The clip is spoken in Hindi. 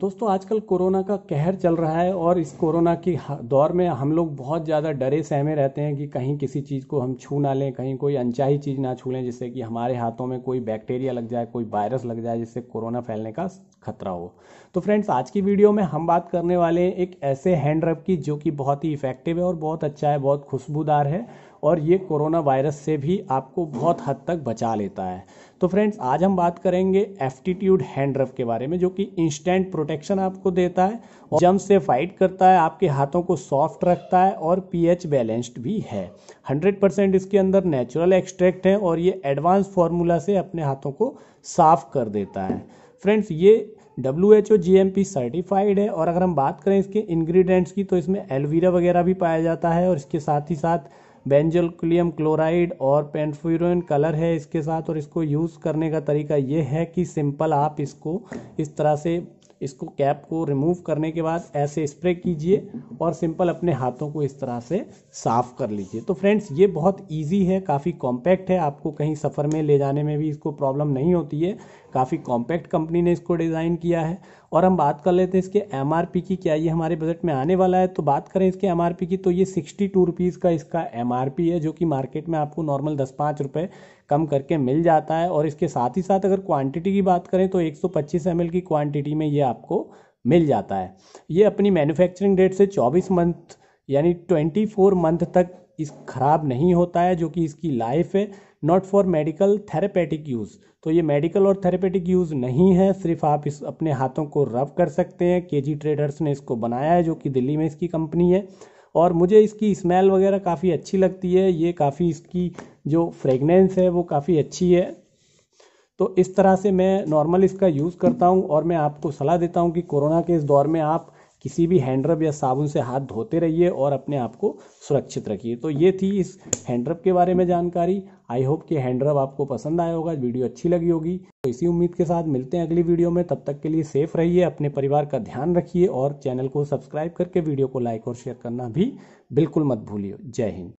दोस्तों आजकल कोरोना का कहर चल रहा है और इस कोरोना की दौर में हम लोग बहुत ज़्यादा डरे सहमे रहते हैं कि कहीं किसी चीज़ को हम छू ना लें कहीं कोई अनचाही चीज़ ना छू लें जिससे कि हमारे हाथों में कोई बैक्टीरिया लग जाए कोई वायरस लग जाए जिससे कोरोना फैलने का खतरा हो तो फ्रेंड्स आज की वीडियो में हम बात करने वाले हैं एक ऐसे हैंड रब की जो कि बहुत ही इफेक्टिव है और बहुत अच्छा है बहुत खुशबूदार है और ये कोरोना वायरस से भी आपको बहुत हद तक बचा लेता है तो फ्रेंड्स आज हम बात करेंगे एफ्टीट्यूड हैंड रफ के बारे में जो कि इंस्टेंट प्रोटेक्शन आपको देता है और जम से फाइट करता है आपके हाथों को सॉफ्ट रखता है और पीएच बैलेंस्ड भी है 100% इसके अंदर नेचुरल एक्सट्रैक्ट है और ये एडवांस फार्मूला से अपने हाथों को साफ कर देता है फ्रेंड्स ये W H O G M P certified है और अगर हम बात करें इसके इंग्रेडिएंट्स की तो इसमें एलवीरा वगैरह भी पाया जाता है और इसके साथ ही साथ बेंजोक्लियम क्लोराइड और पेंटफ्यूरोन कलर है इसके साथ और इसको यूज़ करने का तरीका ये है कि सिंपल आप इसको इस तरह से इसको कैप को रिमूव करने के बाद ऐसे स्प्रे कीजिए और सिंपल अपने हाथों को इस तरह से साफ कर लीजिए तो फ्रेंड्स ये बहुत इजी है काफ़ी कॉम्पैक्ट है आपको कहीं सफ़र में ले जाने में भी इसको प्रॉब्लम नहीं होती है काफ़ी कॉम्पैक्ट कंपनी ने इसको डिज़ाइन किया है और हम बात कर लेते हैं इसके एम की क्या ये हमारे बजट में आने वाला है तो बात करें इसके एम की तो ये सिक्सटी टू रुपीज़ का इसका एम है जो कि मार्केट में आपको नॉर्मल दस पाँच रुपये कम करके मिल जाता है और इसके साथ ही साथ अगर क्वांटिटी की बात करें तो 125 सौ की क्वांटिटी में ये आपको मिल जाता है ये अपनी मैन्युफैक्चरिंग डेट से 24 मंथ यानी 24 मंथ तक इस खराब नहीं होता है जो कि इसकी लाइफ है not for medical therapeutic use तो ये मेडिकल और थेरेपेटिक यूज़ नहीं है सिर्फ आप इस अपने हाथों को रब कर सकते हैं के जी ट्रेडर्स ने इसको बनाया है जो कि दिल्ली में इसकी कंपनी है और मुझे इसकी स्मेल वगैरह काफ़ी अच्छी लगती है ये काफ़ी इसकी जो फ्रेगनेंस है वो काफ़ी अच्छी है तो इस तरह से मैं नॉर्मल इसका यूज़ करता हूँ और मैं आपको सलाह देता हूँ कि कोरोना के इस दौर में आप किसी भी हैंडरब या साबुन से हाथ धोते रहिए और अपने आप को सुरक्षित रखिए तो ये थी इस हैंडरब के बारे में जानकारी आई होप कि हैंडरब आपको पसंद आया होगा वीडियो अच्छी लगी होगी तो इसी उम्मीद के साथ मिलते हैं अगली वीडियो में तब तक के लिए सेफ रहिए अपने परिवार का ध्यान रखिए और चैनल को सब्सक्राइब करके वीडियो को लाइक और शेयर करना भी बिल्कुल मत भूलिए जय हिंद